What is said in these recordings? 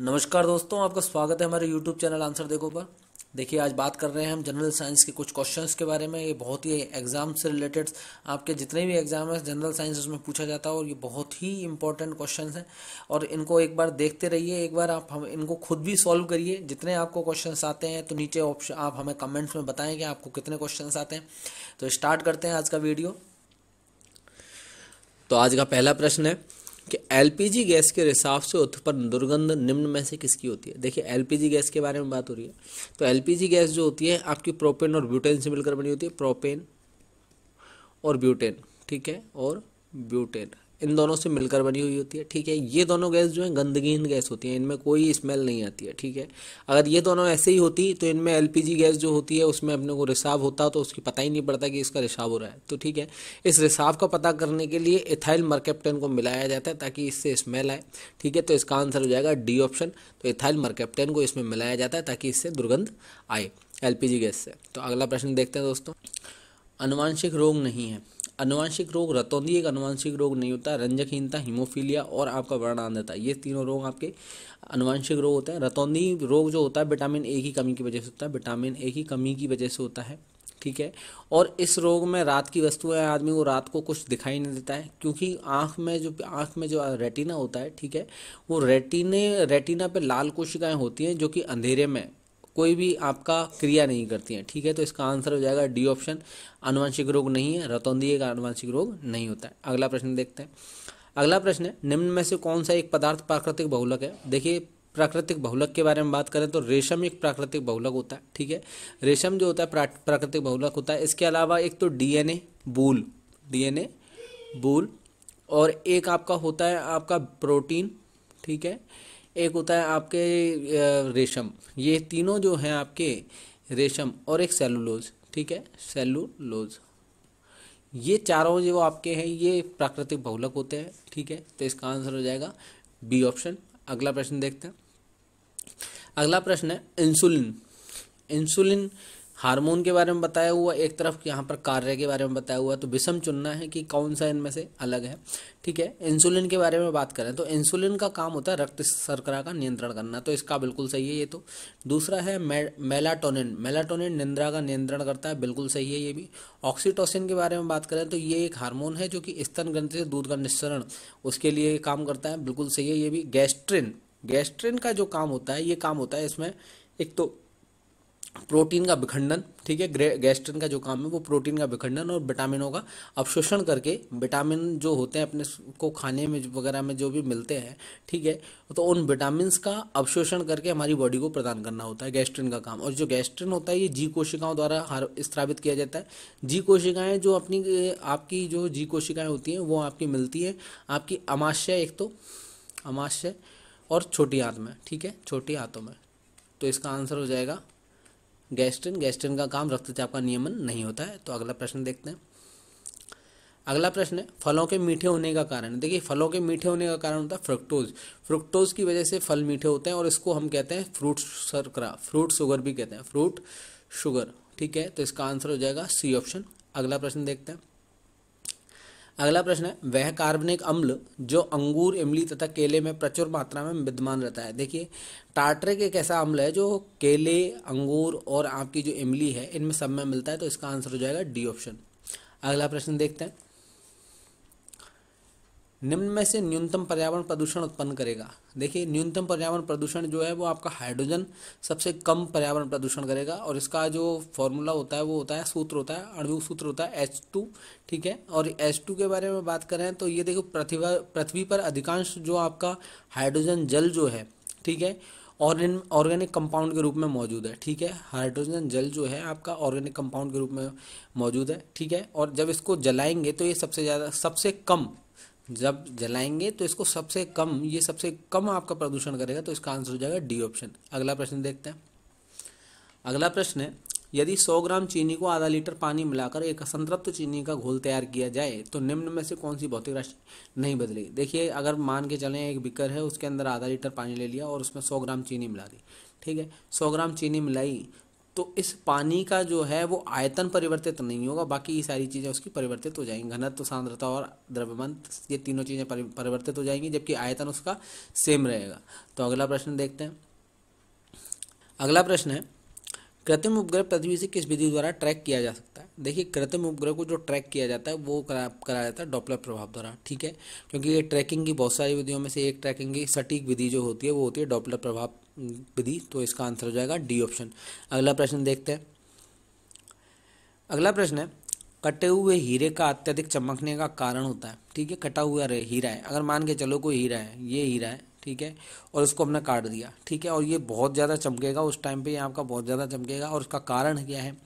नमस्कार दोस्तों आपका स्वागत है हमारे यूट्यूब चैनल आंसर देखो पर देखिए आज बात कर रहे हैं हम जनरल साइंस के कुछ क्वेश्चंस के बारे में ये बहुत ही एग्जाम से रिलेटेड आपके जितने भी एग्जाम हैं जनरल साइंस उसमें पूछा जाता है और ये बहुत ही इंपॉर्टेंट क्वेश्चन हैं और इनको एक बार देखते रहिए एक बार आप हम इनको खुद भी सॉल्व करिए जितने आपको क्वेश्चन आते हैं तो नीचे ऑप्शन आप हमें कमेंट्स में बताएं कि आपको कितने क्वेश्चन आते हैं तो स्टार्ट करते हैं आज का वीडियो तो आज का पहला प्रश्न है कि एलपीजी गैस के रिसाव से उत्पन्न दुर्गंध निम्न में से किसकी होती है देखिए एलपीजी गैस के बारे में बात हो रही है तो एलपीजी गैस जो होती है आपकी प्रोपेन और ब्यूटेन से मिलकर बनी होती है प्रोपेन और ब्यूटेन ठीक है और ब्यूटेन इन दोनों से मिलकर बनी हुई होती है ठीक है ये दोनों गैस जो है गंदगीन गैस होती है इनमें कोई स्मेल नहीं आती है ठीक है अगर ये दोनों ऐसे ही होती तो इनमें एल गैस जो होती है उसमें अपने को रिसाव होता तो उसकी पता ही नहीं पड़ता कि इसका रिसाव हो रहा है तो ठीक है इस रिसाव का पता करने के लिए इथाइल मरकेप्टन को मिलाया जाता है ताकि इससे स्मेल आए ठीक है तो इसका आंसर हो जाएगा डी ऑप्शन तो इथाइल मरकेप्टन को इसमें मिलाया जाता है ताकि इससे दुर्गंध आए एल गैस से तो अगला प्रश्न देखते हैं दोस्तों अनुवांशिक रोग नहीं है अनुवांशिक रोग रतौंदी एक अनुवांशिक रोग नहीं होता रंजकहीनता हीमोफीलिया और आपका वर्णांधता ये तीनों रोग आपके अनुवांशिक रोग होते हैं रतौंदी रोग जो होता है विटामिन ए की कमी की वजह से होता है विटामिन ए की कमी की वजह से होता है ठीक है और इस रोग में रात की वस्तुएं आदमी को रात को कुछ दिखाई नहीं देता है क्योंकि आँख में जो आँख में जो रेटिना होता है ठीक है वो रेटिने रेटिना पे लाल कोशिकाएं होती हैं जो कि अंधेरे में कोई भी आपका क्रिया नहीं करती हैं ठीक है तो इसका आंसर हो जाएगा डी ऑप्शन अनुवांशिक रोग नहीं है रतौंदी का अनुवांशिक रोग नहीं होता है अगला प्रश्न देखते हैं अगला प्रश्न है निम्न में से कौन सा एक पदार्थ प्राकृतिक बहुलक है देखिए प्राकृतिक बहुलक के बारे में बात करें तो रेशम एक प्राकृतिक बहुलक होता है ठीक है रेशम जो होता है प्राकृतिक बहुलक होता है इसके अलावा एक तो डीएनए बूल डीएनए बूल और एक आपका होता है आपका प्रोटीन ठीक है एक होता है आपके रेशम ये तीनों जो हैं आपके रेशम और एक सेलुलोज ठीक है सेलुलोज ये चारों जो आपके हैं ये प्राकृतिक बहुलक होते हैं ठीक है तो इसका आंसर हो जाएगा बी ऑप्शन अगला प्रश्न देखते हैं अगला प्रश्न है इंसुलिन इंसुलिन हार्मोन के बारे में बताया हुआ एक तरफ यहाँ पर कार्य के बारे में बताया हुआ तो विषम चुनना है कि कौन सा इनमें से अलग है ठीक है इंसुलिन के बारे में बात करें तो इंसुलिन का काम होता है रक्त शर्करा का नियंत्रण करना तो इसका बिल्कुल सही है ये तो दूसरा है मे, मेलाटोनिन मेलाटोनिन निंद्रा का नियंत्रण करता है बिल्कुल सही है ये भी ऑक्सीटोसिन के बारे में बात करें तो ये एक हार्मोन है जो कि स्तन ग्रंथि से दूध का निस्सरण उसके लिए काम करता है बिल्कुल सही है ये भी गैस्ट्रिन गैस्ट्रिन का जो काम होता है ये काम होता है इसमें एक तो प्रोटीन का विखंडन ठीक है गैस्ट्रिन का जो काम है वो प्रोटीन का विखंडन और विटामिनों का अवशोषण करके विटामिन जो होते हैं अपने को खाने में वगैरह में जो भी मिलते हैं ठीक है तो उन विटामिन का अवशोषण करके हमारी बॉडी को प्रदान करना होता है गैस्ट्रिन का काम और जो गैस्ट्रिन होता है ये जी कोशिकाओं द्वारा स्थापित किया जाता है जी कोशिकाएँ जो अपनी आपकी जो जी कोशिकाएँ होती हैं वो आपकी मिलती हैं आपकी अमाशय एक तो अमाशय और छोटी आंत में ठीक है छोटी हाथों में तो इसका आंसर हो जाएगा गैस्ट्रिन गैस्ट्रिन का काम रक्तचाप का नियमन नहीं होता है तो अगला प्रश्न देखते हैं अगला प्रश्न है फलों के मीठे होने का कारण देखिए फलों के मीठे होने का कारण होता है फ्रुक्टोज फ्रुक्टोज की वजह से फल मीठे होते हैं और इसको हम कहते हैं फ्रूट सरकरा फ्रूट शुगर भी कहते हैं फ्रूट शुगर ठीक है तो इसका आंसर हो जाएगा सी ऑप्शन अगला प्रश्न देखते हैं अगला प्रश्न है वह कार्बनिक अम्ल जो अंगूर इमली तथा केले में प्रचुर मात्रा में विद्यमान रहता है देखिए टाटरिक एक ऐसा अम्ल है जो केले अंगूर और आपकी जो इमली है इनमें सब में मिलता है तो इसका आंसर हो जाएगा डी ऑप्शन अगला प्रश्न देखते हैं निम्न में से न्यूनतम पर्यावरण प्रदूषण उत्पन्न करेगा देखिए न्यूनतम पर्यावरण प्रदूषण जो है वो आपका हाइड्रोजन सबसे कम पर्यावरण प्रदूषण करेगा और इसका जो फॉर्मूला होता है वो होता है सूत्र होता है अणु सूत्र होता है एच टू ठीक है और एच टू के बारे में बात करें तो ये देखो पृथ्वी पृथ्वी पर अधिकांश जो आपका हाइड्रोजन जल जो है ठीक है और इन ऑर्गेनिक कंपाउंड के रूप में मौजूद है ठीक है हाइड्रोजन जल जो है आपका ऑर्गेनिक कंपाउंड के रूप में मौजूद है ठीक है और जब इसको जलाएंगे तो ये सबसे ज़्यादा सबसे कम जब जलाएंगे तो इसको सबसे कम ये सबसे कम आपका प्रदूषण करेगा तो इसका आंसर हो जाएगा डी ऑप्शन अगला प्रश्न देखते हैं अगला प्रश्न है यदि 100 ग्राम चीनी को आधा लीटर पानी मिलाकर एक असंतृप्त चीनी का घोल तैयार किया जाए तो निम्न में से कौन सी भौतिक राशि नहीं बदलेगी देखिए अगर मान के चलें एक बिकर है उसके अंदर आधा लीटर पानी ले लिया और उसमें सौ ग्राम चीनी मिला दी ठीक है सौ ग्राम चीनी मिलाई तो इस पानी का जो है वो आयतन परिवर्तित तो नहीं होगा बाकी ये सारी चीज़ें उसकी परिवर्तित हो जाएंगी घनत्व सांद्रता और द्रव्यमान ये तीनों चीज़ें परिवर्तित हो जाएंगी जबकि आयतन उसका सेम रहेगा तो अगला प्रश्न देखते हैं अगला प्रश्न है कृत्रिम उपग्रह पृथ्वी से किस विधि द्वारा ट्रैक किया जा सकता है देखिए कृत्रिम उपग्रह को जो ट्रैक किया जाता है वो करा कराया जाता है डॉपलर प्रभाव द्वारा ठीक है क्योंकि ये ट्रैकिंग की बहुत सारी विधियों में से एक ट्रैकिंग की सटीक विधि जो होती है वो होती है डॉपलर प्रभाव विधि तो इसका आंसर हो जाएगा डी ऑप्शन अगला प्रश्न देखते हैं अगला प्रश्न है कटे हुए हीरे का अत्यधिक चमकने का कारण होता है ठीक है कटा हुआ हीरा है अगर मान के चलो कोई हीरा है ये हीरा है ठीक है और उसको हमने काट दिया ठीक है और ये बहुत ज़्यादा चमकेगा उस टाइम पे ये आपका बहुत ज़्यादा चमकेगा और उसका कारण क्या है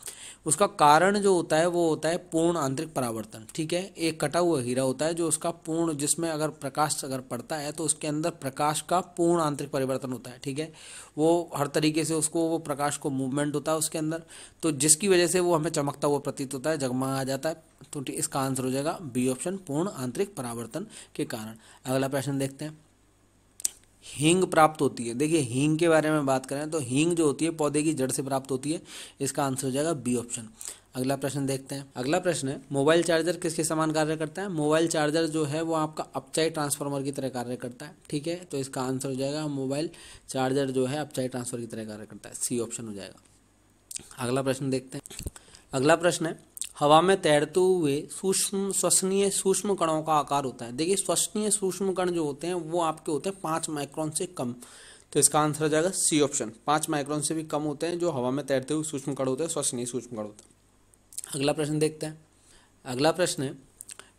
उसका कारण जो होता है वो होता है पूर्ण आंतरिक परावर्तन ठीक है एक कटा हुआ हीरा होता है जो उसका पूर्ण जिसमें अगर प्रकाश अगर पड़ता है तो उसके अंदर प्रकाश का पूर्ण आंतरिक परिवर्तन होता है ठीक है वो हर तरीके से उसको वो प्रकाश को मूवमेंट होता है उसके अंदर तो जिसकी वजह से वो हमें चमकता हुआ प्रतीत होता है जगमा आ जाता है तो इसका आंसर हो जाएगा बी ऑप्शन पूर्ण आंतरिक परावर्तन के कारण अगला प्रश्न देखते हैं हींग प्राप्त होती है देखिए हींग के बारे में बात करें तो हींग जो होती है पौधे की जड़ से प्राप्त होती है इसका आंसर हो जाएगा बी ऑप्शन अगला प्रश्न देखते हैं अगला प्रश्न है मोबाइल चार्जर किसके समान कार्य करता है मोबाइल चार्जर जो है वो आपका अपचाई ट्रांसफार्मर की तरह कार्य करता है ठीक है तो इसका आंसर हो जाएगा मोबाइल चार्जर जो है अपचाई ट्रांसफार्मर की तरह कार्य करता है सी ऑप्शन हो जाएगा अगला प्रश्न देखते हैं अगला प्रश्न है हवा में तैरते हुए सूक्ष्म श्वसनीय सूक्ष्म कणों का आकार होता है देखिए श्वसनीय सूक्ष्म कण जो होते हैं वो आपके होते हैं पाँच माइक्रोन से कम तो इसका आंसर आ जाएगा सी ऑप्शन पाँच माइक्रोन से भी कम होते हैं जो हवा में तैरते हुए सूक्ष्म कण होते हैं श्वसनीय सूक्ष्म कण होते हैं अगला प्रश्न देखते हैं अगला प्रश्न है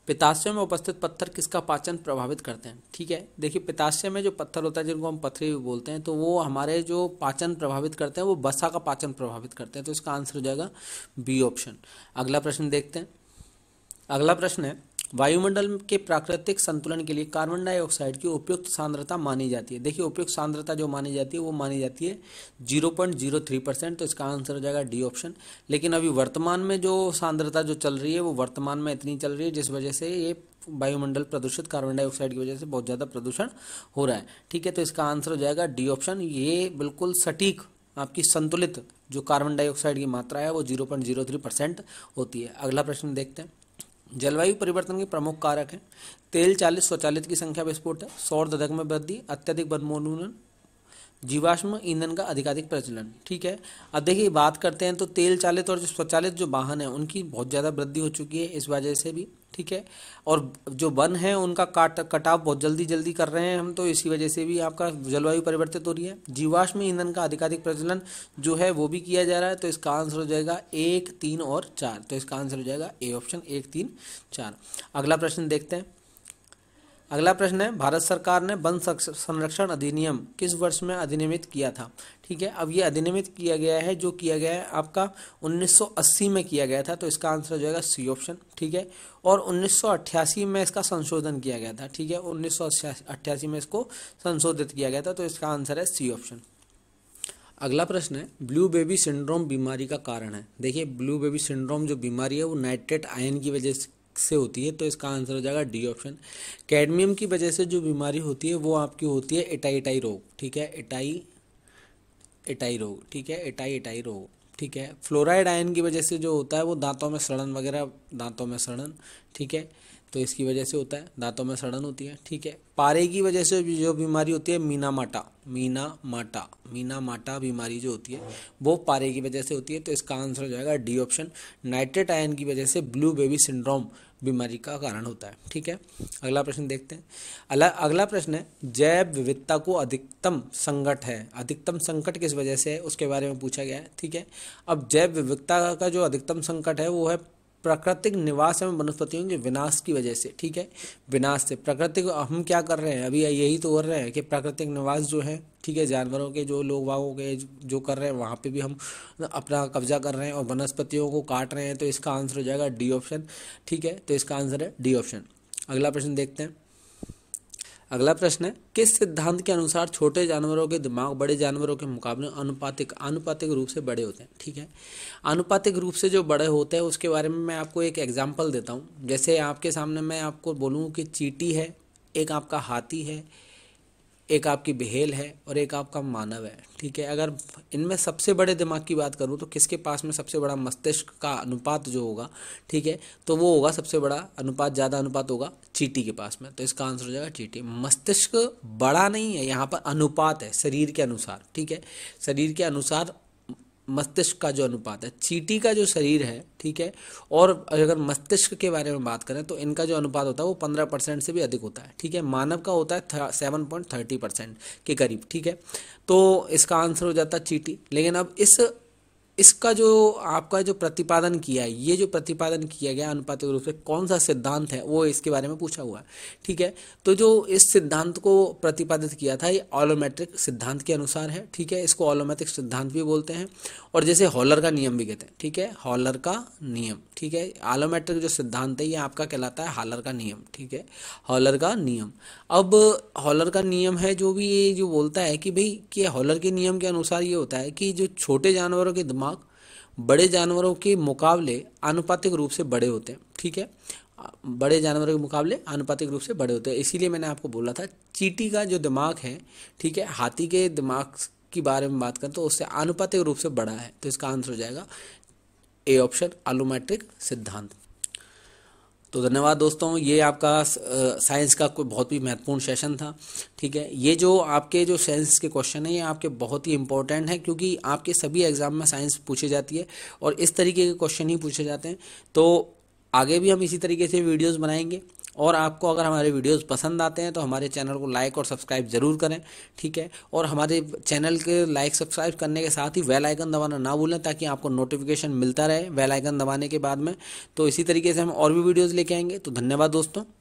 पिताशय में उपस्थित पत्थर किसका पाचन प्रभावित करते हैं ठीक है देखिए पिताशय में जो पत्थर होता है जिनको हम पथरी भी बोलते हैं तो वो हमारे जो पाचन प्रभावित करते हैं वो बसा का पाचन प्रभावित करते हैं तो इसका आंसर हो जाएगा बी ऑप्शन अगला प्रश्न देखते हैं अगला प्रश्न है वायुमंडल के प्राकृतिक संतुलन के लिए कार्बन डाइऑक्साइड की उपयुक्त सांद्रता मानी जाती है देखिए उपयुक्त सांद्रता जो मानी जाती है वो मानी जाती है zero point zero three percent तो इसका आंसर हो जाएगा डी ऑप्शन लेकिन अभी वर्तमान में जो सांद्रता जो चल रही है वो वर्तमान में इतनी चल रही है जिस वजह से ये वायुमंडल प्रदूषित कार्बन डाइऑक्साइड की वजह से बहुत ज़्यादा प्रदूषण हो रहा है ठीक है तो इसका आंसर हो जाएगा डी ऑप्शन ये बिल्कुल सटीक आपकी संतुलित जो कार्बन डाइऑक्साइड की मात्रा है वो zero point zero three percent होती है अगला प्रश्न देखते हैं जलवायु परिवर्तन के प्रमुख कारक हैं तेल चालित स्वचालित की संख्या विस्फोट है सौर दधक में वृद्धि अत्यधिक वनोन्मूलन जीवाश्म ईंधन का अधिकाधिक प्रचलन ठीक है अब देखिए बात करते हैं तो तेल चालित और जो स्वचालित जो वाहन है उनकी बहुत ज़्यादा वृद्धि हो चुकी है इस वजह से भी ठीक है और जो वन है उनका काट कटाव बहुत जल्दी जल्दी कर रहे हैं हम तो इसी वजह से भी आपका जलवायु परिवर्तित हो रही है जीवाश्म ईंधन का अधिकाधिक प्रचलन जो है वो भी किया जा रहा है तो इसका आंसर हो जाएगा एक तीन और चार तो इसका आंसर हो जाएगा ए ऑप्शन एक तीन चार अगला प्रश्न देखते हैं अगला प्रश्न है भारत सरकार ने वन संरक्षण अधिनियम किस वर्ष में अधिनियमित किया था ठीक है अब ये अधिनियमित किया गया है जो किया गया है आपका 1980 में किया गया था तो इसका आंसर हो जाएगा सी ऑप्शन ठीक है और 1988 में इसका संशोधन किया गया था ठीक है उन्नीस में इसको संशोधित किया गया था तो इसका आंसर है सी ऑप्शन अगला प्रश्न है ब्लू बेबी सिंड्रोम बीमारी का कारण है देखिए ब्लू बेबी सिंड्रोम जो बीमारी है वो नाइट्रेट आयन की वजह से से होती है तो इसका आंसर हो जाएगा डी ऑप्शन कैडमियम की वजह से जो बीमारी होती है वो आपकी होती है इटाई इटाई रोग ठीक है इटाई इटाई रोग ठीक है इटाई इटाई रोग ठीक है फ्लोराइड आयन की वजह से जो होता है वो दांतों में सड़न वगैरह दांतों में सड़न ठीक है तो इसकी वजह से होता है दांतों में सड़न होती है ठीक है पारे की वजह से जो बीमारी होती है मीना माटा मीना माटा मीना माटा बीमारी जो होती है वो पारे की वजह से होती है तो इसका आंसर हो जाएगा डी ऑप्शन नाइट्रेट आयन की वजह से ब्लू बेबी सिंड्रोम बीमारी का कारण होता है ठीक है अगला प्रश्न देखते हैं अगला अगला प्रश्न है जैव विविधता को अधिकतम संकट है अधिकतम संकट किस वजह से है उसके बारे में पूछा गया है ठीक है अब जैव विविधता का जो अधिकतम संकट है वो है प्राकृतिक निवास एवं वनस्पतियों के विनाश की वजह से ठीक है विनाश से प्राकृतिक हम क्या कर रहे हैं अभी यही तो कर रहे हैं कि प्राकृतिक निवास जो है ठीक है जानवरों के जो लोग वागों के जो कर रहे हैं वहाँ पे भी हम अपना कब्जा कर रहे हैं और वनस्पतियों को काट रहे हैं तो इसका आंसर हो जाएगा डी ऑप्शन ठीक है तो इसका आंसर है डी ऑप्शन अगला प्रश्न देखते हैं अगला प्रश्न है किस सिद्धांत के अनुसार छोटे जानवरों के दिमाग बड़े जानवरों के मुकाबले अनुपातिक अनुपातिक रूप से बड़े होते हैं ठीक है अनुपातिक रूप से जो बड़े होते हैं उसके बारे में मैं आपको एक एग्जाम्पल देता हूँ जैसे आपके सामने मैं आपको बोलूँ कि चीटी है एक आपका हाथी है एक आपकी बिहेल है और एक आपका मानव है ठीक है अगर इनमें सबसे बड़े दिमाग की बात करूँ तो किसके पास में सबसे बड़ा मस्तिष्क का अनुपात जो होगा ठीक है तो वो होगा सबसे बड़ा अनुपात ज़्यादा अनुपात होगा चीटी के पास में तो इसका आंसर हो जाएगा चीटी मस्तिष्क बड़ा नहीं है यहाँ पर अनुपात है शरीर के अनुसार ठीक है शरीर के अनुसार मस्तिष्क का जो अनुपात है चीटी का जो शरीर है ठीक है और अगर मस्तिष्क के बारे में बात करें तो इनका जो अनुपात होता है वो पंद्रह परसेंट से भी अधिक होता है ठीक है मानव का होता है सेवन पॉइंट थर्टी परसेंट के करीब ठीक है तो इसका आंसर हो जाता है चीटी लेकिन अब इस इसका जो आपका जो प्रतिपादन किया है ये जो प्रतिपादन किया गया अनुपातिक रूप से कौन सा सिद्धांत है वो इसके बारे में पूछा हुआ है ठीक है तो जो इस सिद्धांत को प्रतिपादित किया था ये ऑलोमेट्रिक सिद्धांत के अनुसार है ठीक है इसको ऑलोमेट्रिक सिद्धांत भी बोलते हैं और जैसे हॉलर का नियम भी कहते हैं ठीक है हॉलर का नियम ठीक है ऑलोमेट्रिक जो सिद्धांत है ये आपका कहलाता है हॉलर का नियम ठीक है हॉलर का नियम अब हॉलर का नियम है जो भी ये जो बोलता है कि भाई कि हॉलर के नियम के अनुसार ये होता है कि जो छोटे जानवरों के दिमाग बड़े जानवरों के मुकाबले आनुपातिक रूप से बड़े होते हैं ठीक है बड़े जानवरों के मुकाबले आनुपातिक रूप से बड़े होते हैं इसीलिए मैंने आपको बोला था चीटी का जो दिमाग है ठीक है हाथी के दिमाग के बारे में बात करें तो उससे आनुपातिक रूप से बड़ा है तो इसका आंसर हो जाएगा ए ऑप्शन आलोमेट्रिक सिद्धांत तो धन्यवाद दोस्तों ये आपका साइंस का कोई बहुत ही महत्वपूर्ण सेशन था ठीक है ये जो आपके जो साइंस के क्वेश्चन हैं ये आपके बहुत ही इंपॉर्टेंट हैं क्योंकि आपके सभी एग्ज़ाम में साइंस पूछी जाती है और इस तरीके के क्वेश्चन ही पूछे जाते हैं तो आगे भी हम इसी तरीके से वीडियोस बनाएंगे और आपको अगर हमारे वीडियोस पसंद आते हैं तो हमारे चैनल को लाइक और सब्सक्राइब ज़रूर करें ठीक है और हमारे चैनल के लाइक सब्सक्राइब करने के साथ ही वेल आइकन दबाना ना भूलें ताकि आपको नोटिफिकेशन मिलता रहे वेल आइकन दबाने के बाद में तो इसी तरीके से हम और भी वीडियोज़ लेके आएंगे तो धन्यवाद दोस्तों